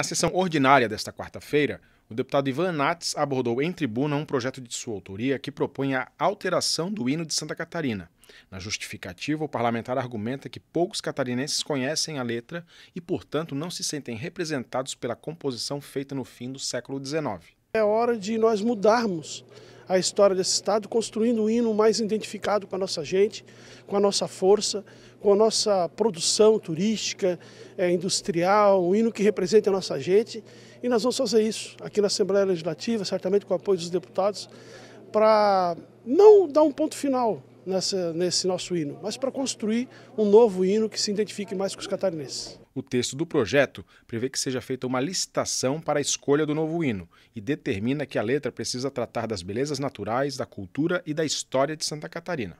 Na sessão ordinária desta quarta-feira, o deputado Ivan Nats abordou em tribuna um projeto de sua autoria que propõe a alteração do hino de Santa Catarina. Na justificativa, o parlamentar argumenta que poucos catarinenses conhecem a letra e, portanto, não se sentem representados pela composição feita no fim do século XIX. É hora de nós mudarmos a história desse Estado, construindo um hino mais identificado com a nossa gente, com a nossa força, com a nossa produção turística, é, industrial, um hino que represente a nossa gente. E nós vamos fazer isso aqui na Assembleia Legislativa, certamente com o apoio dos deputados, para não dar um ponto final nessa, nesse nosso hino, mas para construir um novo hino que se identifique mais com os catarinenses. O texto do projeto prevê que seja feita uma licitação para a escolha do novo hino e determina que a letra precisa tratar das belezas naturais, da cultura e da história de Santa Catarina.